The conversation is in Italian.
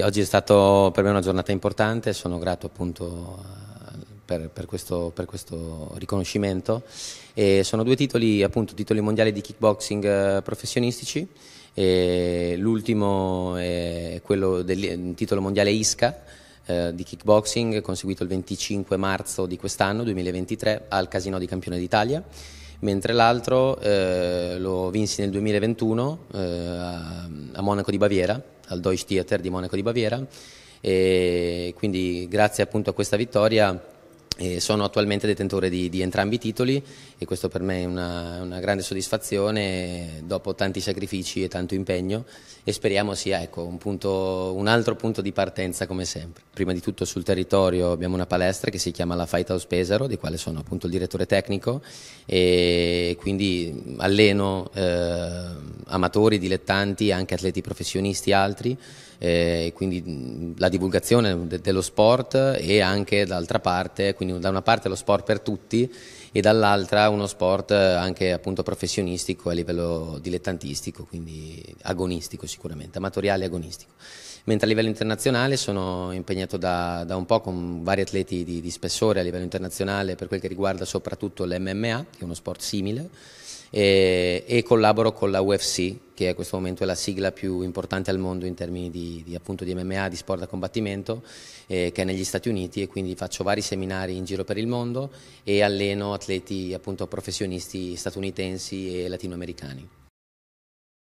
Oggi è stata per me una giornata importante, sono grato appunto eh, per, per, questo, per, questo, riconoscimento. E sono due titoli, appunto, titoli mondiali di kickboxing eh, professionistici. l'ultimo è quello del titolo mondiale ISCA eh, di kickboxing, conseguito il 25 marzo di quest'anno, 2023, al Casino di Campione d'Italia mentre l'altro eh, lo vinsi nel 2021 eh, a, a, Monaco di Baviera, al Deutsche Theater di Monaco di Baviera e quindi grazie appunto a questa vittoria e sono attualmente detentore di, di, entrambi i titoli e questo per me è una, una, grande soddisfazione dopo tanti sacrifici e tanto impegno e speriamo sia ecco, un, punto, un, altro punto di partenza come sempre. Prima di tutto sul territorio abbiamo una palestra che si chiama la Fight House Pesaro di quale sono appunto il direttore tecnico e quindi alleno eh, amatori, dilettanti, anche atleti professionisti e altri, eh, quindi la divulgazione de dello sport e anche d'altra parte, quindi da una parte lo sport per tutti e dall'altra uno sport eh, anche appunto professionistico a livello dilettantistico, quindi agonistico sicuramente, amatoriale e agonistico. Mentre a livello internazionale sono impegnato da, da un po' con vari atleti di, di spessore a livello internazionale per quel che riguarda soprattutto l'MMA, che è uno sport simile, e, eh, e collaboro con la UFC che a questo momento è la sigla più importante al mondo in termini di, di, appunto, di MMA, di sport da combattimento, eh, che è negli Stati Uniti e quindi faccio vari seminari in giro per il mondo e alleno atleti appunto, professionisti statunitensi e latinoamericani.